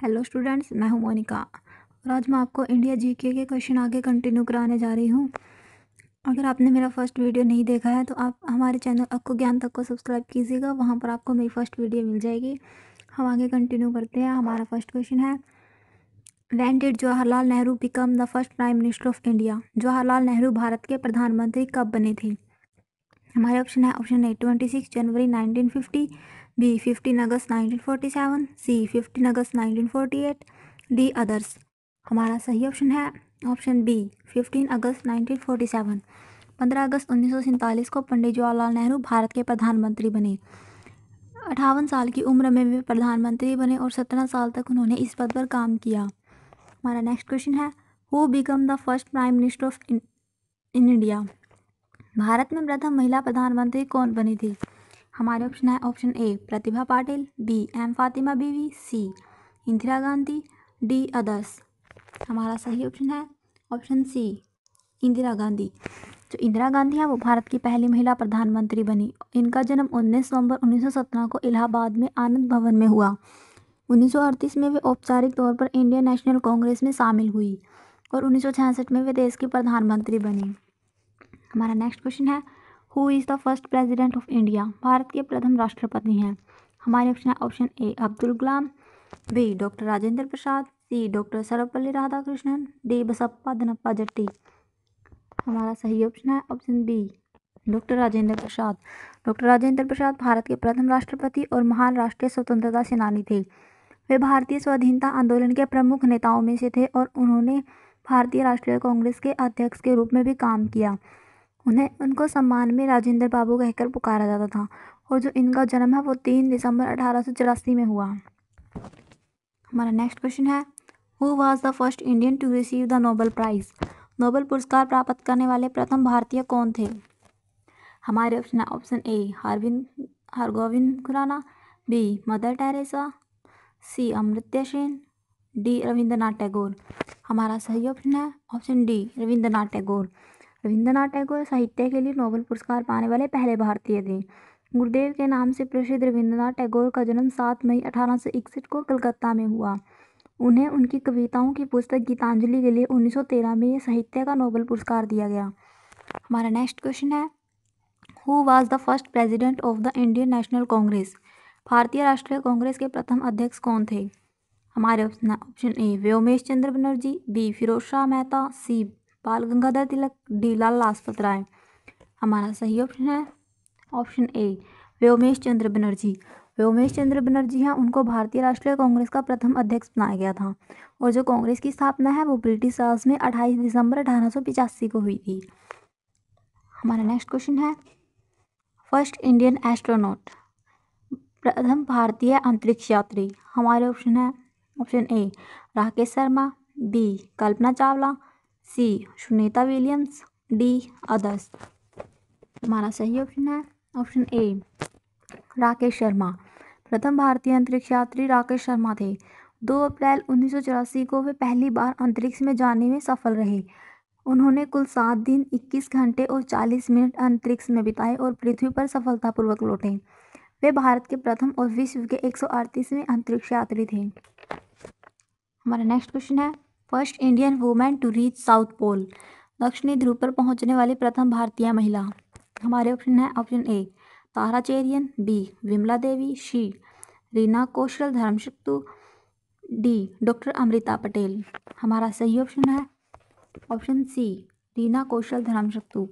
hello students मैं हूं मोनिका और आज मैं आपको इंडिया जीके के क्वेश्चन आगे कंटिन्यू कराने जा रही हूं अगर आपने मेरा फर्स्ट वीडियो नहीं देखा है तो आप हमारे चैनल अक्को ज्ञान तक को सब्सक्राइब कीजिएगा वहां पर आपको मेरी फर्स्ट वीडियो मिल जाएगी हम आगे कंटिन्यू करते हैं हमारा फर्स्ट क्वेश्चन है when did Jawaharlal Nehru become the first prime minister of India Jawaharlal Nehru Bharat के प्रधानमंत्री कब बने थे हमारे ऑप्शन है option A twenty six January nineteen fifty B fifteen August nineteen forty seven C fifteen August nineteen forty eight D others हमारा सही option है option B fifteen August nineteen forty seven पंद्रह अगस्त उन्नीस को पंडित जवाहरलाल नेहरू भारत के प्रधानमंत्री बने अठावन साल की उम्र में वे प्रधानमंत्री बने और सत्रह साल तक उन्होंने इस पद पर काम किया हमारा नेक्स्ट क्वेश्चन है who become the first prime minister of in India Bharat में प्रथम महिला प्रधानमंत्री कौन बनी थी हमारे ऑप्शन है option A Pratibha Patil B M Fatima Beevi C Indira Gandhi D others हमारा सही ऑप्शन है ऑप्शन सी इंदिरा गांधी जो इंदिरा गांधी है वो भारत की पहली महिला प्रधानमंत्री बनी इनका जन्म 19 नवंबर 1917 को इलाहाबाद में आनंद भवन में हुआ 1938 में वे औपचारिक तौर पर इंडियन नेशनल कांग्रेस में शामिल हुई और 1966 में वे देश की प्रधानमंत्री बनी हमारा नेक्स्ट क्वेश्चन है who is the first president of India Bharat के प्रथम राष्ट्रपति हैं हमारे ऑप्शन है option A Abdul Kalam B doctor Rajendra Prasad C doctor Sarvepalli Radhakrishnan D Basappa Danappa Jatti हमारा सही ऑप्शन है option B doctor Rajendra Prasad doctor Rajendra Prasad Bharat के प्रथम राष्ट्रपति और महान राष्ट्रीय स्वतंत्रता सेनानी थे वे भारतीय स्वाधीनता आंदोलन के प्रमुख नेताओं में से थे और उन्होंने भारतीय राष्ट्रीय कांग्रेस के अध्यक्ष के रूप में भी काम किया उन्हें उनको सम्मान में राजेंद्र बाबू कहकर पुकारा जाता था और जो इनका जन्म है वो तीन दिसंबर अठारह सौ चौरासी में हुआ हमारा नेक्स्ट क्वेश्चन है who was the first Indian to receive the Nobel prize Nobel पुरस्कार प्राप्त करने वाले प्रथम भारतीय कौन थे हमारे ऑप्शन है option A Harvind Hargobind Khorana B Mother Teresa C Amartya Sen D Rabindranath Tagore हमारा सही ऑप्शन है ऑप्शन डी रविंद्रनाथ टैगोर रविंद्रनाथ टैगोर साहित्य के लिए नोबेल पुरस्कार पाने वाले पहले भारतीय थे गुरुदेव के नाम से प्रसिद्ध रविंद्रनाथ टैगोर का जन्म सात मई अठारह को कलकत्ता में हुआ उन्हें उनकी कविताओं की पुस्तक गीतांजलि के लिए 1913 में साहित्य का नोबेल पुरस्कार दिया गया हमारा नेक्स्ट क्वेश्चन है who was the first president of the Indian National Congress भारतीय राष्ट्रीय कांग्रेस के प्रथम अध्यक्ष कौन थे हमारे option A Womesh Chandra Bonnerjee B Feroz Shah Mehta C Bal Gangadhar Tilak D Lal Lajpat Rai हमारा सही ऑप्शन है ऑप्शन ए व्योमेश चंद्र बनर्जी व्योमेश चंद्र बनर्जी हैं उनको भारतीय राष्ट्रीय कांग्रेस का प्रथम अध्यक्ष बनाया गया था और जो कांग्रेस की स्थापना है वो ब्रिटिश राज में 28 दिसंबर अठारह को हुई थी हमारा नेक्स्ट क्वेश्चन है फर्स्ट इंडियन एस्ट्रोनॉट प्रथम भारतीय अंतरिक्ष यात्री हमारे ऑप्शन है option A Rakesh Sharma B Kalpana Chawla C Sunita Williams D others हमारा सही ऑप्शन है ऑप्शन ए राकेश शर्मा प्रथम भारतीय अंतरिक्ष यात्री राकेश शर्मा थे दो अप्रैल उन्नीस को वे पहली बार अंतरिक्ष में जाने में सफल रहे उन्होंने कुल सात दिन 21 घंटे और 40 मिनट अंतरिक्ष में बिताए और पृथ्वी पर सफलतापूर्वक लौटे वे भारत के प्रथम और विश्व के एक अंतरिक्ष यात्री थे हमारा नेक्स्ट क्वेश्चन है first Indian women to reach South Pole दक्षिणी ध्रुव पर पहुंचने वाली प्रथम भारतीय महिला हमारे ऑप्शन है option A Tara Cherian B Vimla Devi C Reena Kaushal Dharmshaktu D doctor Amrita Patel हमारा सही ऑप्शन है ऑप्शन सी रीना कौशल धर्मशक्तु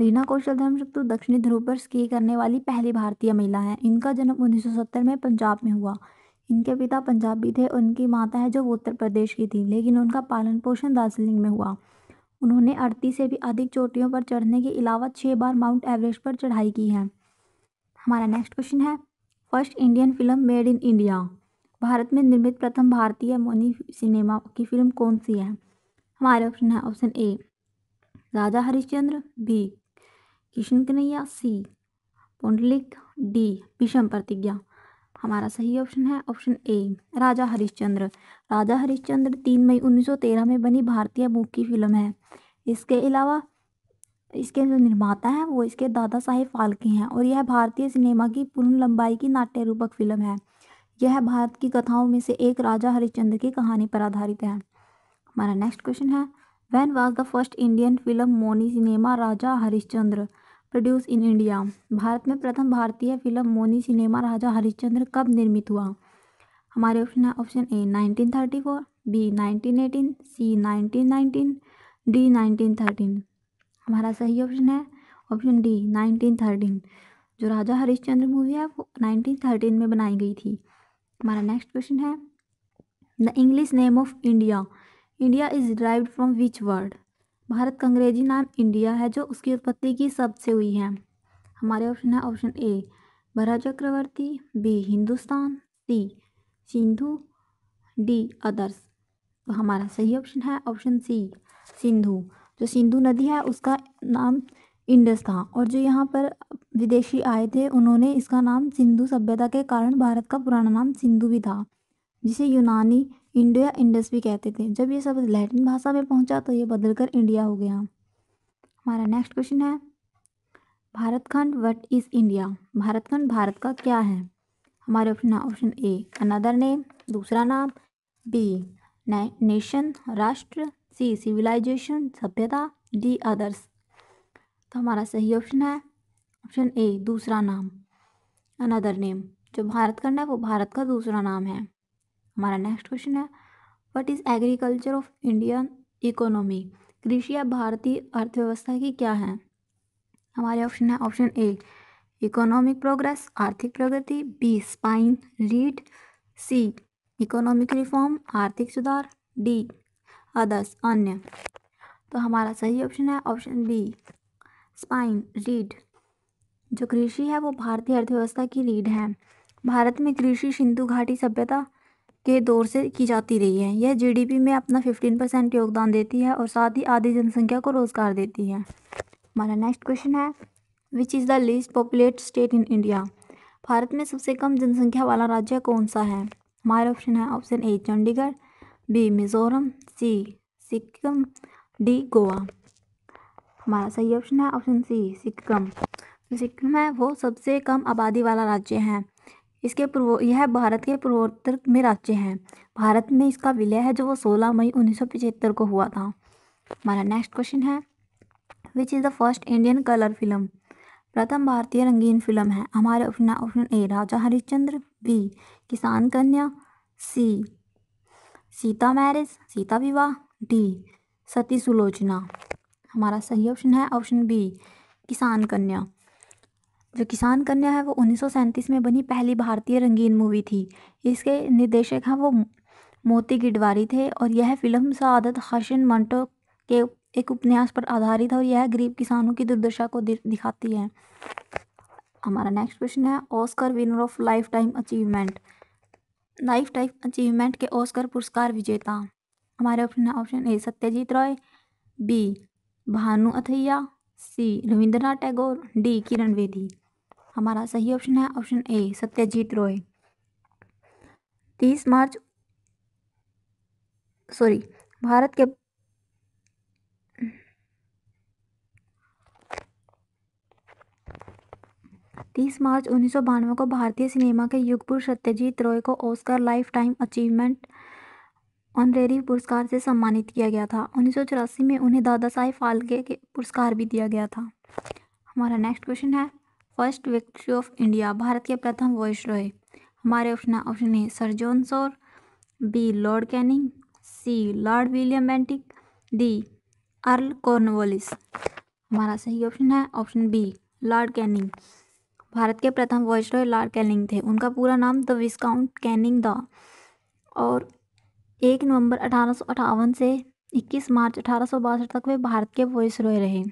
रीना कौशल धर्मशक्तु दक्षिणी ध्रुव पर स्की करने वाली पहली भारतीय महिला हैं इनका जन्म 1970 में पंजाब में हुआ इनके पिता पंजाबी थे उनकी माता है जो उत्तर प्रदेश की थी लेकिन उनका पालन पोषण दार्जिलिंग में हुआ उन्होंने अड़तीस से भी अधिक चोटियों पर चढ़ने के अलावा छः बार माउंट एवरेस्ट पर चढ़ाई की है हमारा नेक्स्ट क्वेश्चन है first Indian film made in India Bharat में निर्मित प्रथम भारतीय मोनी सिनेमा की फिल्म कौन सी है हमारे ऑप्शन है option A Raja Harishchandra B Krishna Kanhaiya C Pundalik D Visham Pratigya हमारा सही ऑप्शन है ऑप्शन ए राजा हरिश्चंद्र राजा हरिश्चंद्र तीन मई 1913 में बनी भारतीय मूक की फिल्म है इसके अलावा इसके जो निर्माता हैं वो इसके दादा साहेब फाल्के हैं और यह भारतीय सिनेमा की पूर्ण लंबाई की नाट्य रूपक फिल्म है यह भारत की कथाओं में से एक राजा हरिश्चंद्र की कहानी पर आधारित है हमारा नेक्स्ट क्वेश्चन है when was the first Indian film मोनी cinema Raja Harishchandra produce in India Bharat में प्रथम भारतीय फिल्म मोनी सिनेमा राजा हरिश्चंद्र कब निर्मित हुआ हमारे ऑप्शन है option A 1934 B 1918 C 1919 D 1913 हमारा सही ऑप्शन है ऑप्शन डी 1913 जो राजा हरिश्चंद्र मूवी है वो 1913 में बनाई गई थी हमारा नेक्स्ट क्वेश्चन है the English name of India India is derived from which word Bharat का अंग्रेजी नाम इंडिया है जो उसकी उत्पत्ति की शब्द से हुई है हमारे ऑप्शन है ऑप्शन ए भरा Chakravarti B Hindustan C Sindhu D others तो हमारा सही ऑप्शन है ऑप्शन सी सिंधु जो सिंधु नदी है उसका नाम इंडस था और जो यहाँ पर विदेशी आए थे उन्होंने इसका नाम सिंधु सभ्यता के कारण भारत का पुराना नाम सिंधु भी था जिसे यूनानी इंडिया इंडस भी कहते थे जब ये शब्द लैटिन भाषा में पहुंचा तो ये बदलकर इंडिया हो गया हमारा नेक्स्ट क्वेश्चन है Bharatkhand what is India Bharatkhand Bharat का क्या है हमारे option option A another name दूसरा नाम बी नेशन राष्ट्र सी सिविलाइजेशन सभ्यता डी अदर्स तो हमारा सही ऑप्शन है ऑप्शन ए दूसरा नाम अनदर नेम जो भारत खंड है वो भारत का दूसरा नाम है हमारा नेक्स्ट क्वेश्चन है what is agriculture of Indian economy कृषि भारतीय अर्थव्यवस्था की क्या है हमारे ऑप्शन है ऑप्शन ए इकोनॉमिक प्रोग्रेस आर्थिक प्रगति बी स्पाइन रीड सी इकोनॉमिक रिफॉर्म आर्थिक सुधार डी अदर्स अन्य तो हमारा सही ऑप्शन है ऑप्शन बी स्पाइन रीड जो कृषि है वो भारतीय अर्थव्यवस्था की रीड है भारत में कृषि सिंधु घाटी सभ्यता के दौर से की जाती रही है यह जीडीपी में अपना फिफ्टीन परसेंट योगदान देती है और साथ ही आधी जनसंख्या को रोज़गार देती है हमारा नेक्स्ट क्वेश्चन है which is the least populate state in India Bharat में सबसे कम जनसंख्या वाला राज्य कौन सा है हमारा ऑप्शन है option A Chandigarh B Mizoram C Sikkim D Goa हमारा सही ऑप्शन है ऑप्शन सी सिक्किम तो सिक्किम है वो सबसे कम आबादी वाला राज्य है इसके पूर्व यह भारत के पूर्वोत्तर में राज्य हैं भारत में इसका विलय है जो वो सोलह मई उन्नीस सौ को हुआ था हमारा नेक्स्ट क्वेश्चन है which is the first Indian colour film प्रथम भारतीय रंगीन फिल्म है हमारे option option A Raja Harishchandra B Kisan Kanya C Sita marriage Sita विवाह डी सती सुलोचना हमारा सही ऑप्शन है ऑप्शन बी किसान कन्या जो किसान कन्या है वो उन्नीस में बनी पहली भारतीय रंगीन मूवी थी इसके निर्देशक हैं वो मोती गिडवारी थे और यह फिल्म सदत हाशिन मंटो के एक उपन्यास पर आधारित है और यह गरीब किसानों की दुर्दशा को दिखाती है हमारा नेक्स्ट क्वेश्चन है Oscar winner of lifetime achievement lifetime achievement के ऑस्कर पुरस्कार विजेता हमारे ऑप्शन है option A Satyajit Ray B Bhanu Athaiya C Rabindranath Tagore D Kiran Bedi हमारा सही ऑप्शन है ऑप्शन ए सत्यजीत रॉय तीस मार्च सॉरी भारत के तीस मार्च उन्नीस सौ बानवे को भारतीय सिनेमा के युगपुर सत्यजीत रॉय को Oscar lifetime achievement honorary पुरस्कार से सम्मानित किया गया था उन्नीस सौ चौरासी में उन्हें दादा साहेब फाल्के के पुरस्कार भी दिया गया था हमारा नेक्स्ट क्वेश्चन है फर्स्ट विक्ट्री ऑफ इंडिया भारत के प्रथम वॉइस रॉय हमारे ऑप्शन ऑप्शन है sir John Shore B Lord Canning C Lord William Bentinck D Earl Cornwallis हमारा सही ऑप्शन है option B Lord Canning Bharat के प्रथम रॉय लॉर्ड कैनिंग थे उनका पूरा नाम द विस्काउंट कैनिंग द और एक नवंबर अठारह से 21 मार्च अठारह तक वे भारत के रॉय रहे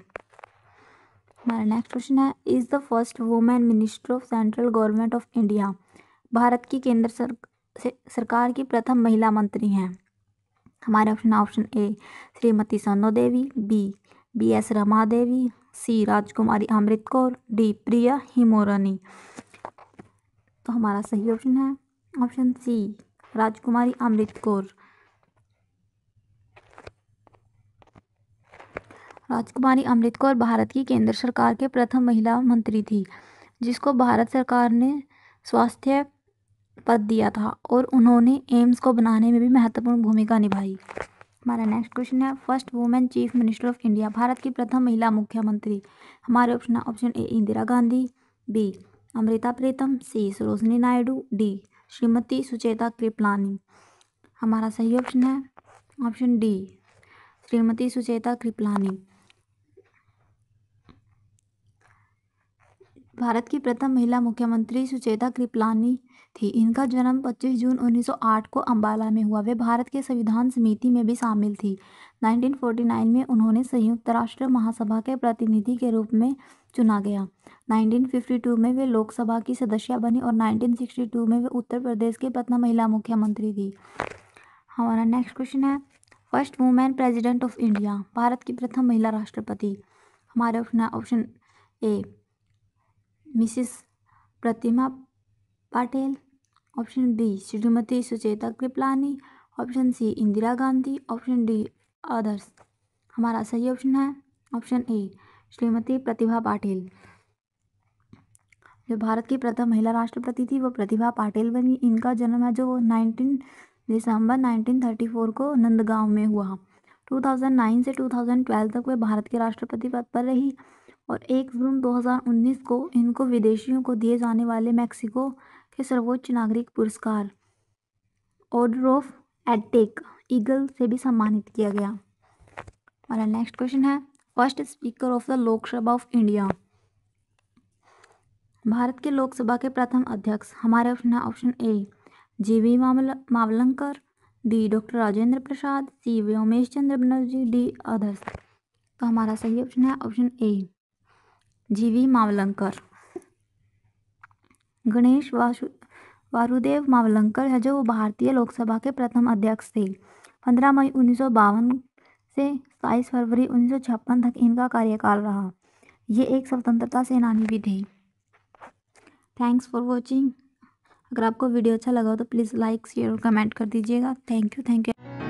हमारा नेक्स्ट क्वेश्चन है is the first women minister of central government of India Bharat की केंद्र सर, सरकार की प्रथम महिला मंत्री हैं हमारे option option A Shrimati Sono Devi B B S Rama Devi C Rajkumari Amrit Kaur D प्रिया हिमोरानी तो हमारा सही ऑप्शन है ऑप्शन सी राजकुमारी अमृत कौर राजकुमारी अमृत कौर भारत की केंद्र सरकार के प्रथम महिला मंत्री थी जिसको भारत सरकार ने स्वास्थ्य पद दिया था और उन्होंने एम्स को बनाने में भी महत्वपूर्ण भूमिका निभाई हमारा नेक्स्ट क्वेश्चन है first women chief minister of India Bharat की प्रथम महिला मुख्यमंत्री हमारे ऑप्शन है option A Indira Gandhi B Amrita Pritam C Sarojini Naidu D Shrimati Sucheta Kriplani हमारा सही ऑप्शन है ऑप्शन डी श्रीमती सुचेता कृपलानी भारत की प्रथम महिला मुख्यमंत्री सुचेता कृपलानी थी इनका जन्म 25 जून 1908 को अंबाला में हुआ वे भारत के संविधान समिति में भी शामिल थी 1949 में उन्होंने संयुक्त राष्ट्र महासभा के प्रतिनिधि के रूप में चुना गया 1952 में वे लोकसभा की सदस्य बनी और 1962 में वे उत्तर प्रदेश की प्रथम महिला मुख्यमंत्री थी हमारा नेक्स्ट क्वेश्चन है first women president of India Bharat की प्रथम महिला राष्ट्रपति हमारे option option A Mrs Pratima Patil option B Shrimati Sucheta Kriplani option C Indira Gandhi option D others हमारा सही ऑप्शन है ऑप्शन ए श्रीमती प्रतिभा पाटिल जो भारत की प्रथम महिला राष्ट्रपति थी वो प्रतिभा पाटिल बनी इनका जन्म है जो 19 दिसंबर 1934 को नंदगांव में हुआ 2009 से 2012 तक वे भारत के राष्ट्रपति पद पर रही और एक जून 2019 को इनको विदेशियों को दिए जाने वाले मैक्सिको के सर्वोच्च नागरिक पुरस्कार ऑर्डर ऑफ एडटेक ईगल से भी सम्मानित किया गया हमारा नेक्स्ट क्वेश्चन है first speaker of the Lok Sabha of India Bharat के लोकसभा के प्रथम अध्यक्ष हमारे ऑप्शन है option A G V Mavalankar D doctor Rajendra Prasad C V Umesh Chandra Banerjee D others तो हमारा सही ऑप्शन है option A G V Mavalankar Ganesh Vasu Vasudev Mavalankar है जो भारतीय लोकसभा के प्रथम अध्यक्ष थे पंद्रह मई उन्नीस से सताईस फरवरी उन्नीस तक इनका कार्यकाल रहा ये एक स्वतंत्रता सेनानी भी थे थैंक्स फॉर वॉचिंग अगर आपको वीडियो अच्छा लगा हो तो प्लीज़ लाइक शेयर और कमेंट कर दीजिएगा थैंक यू थैंक यू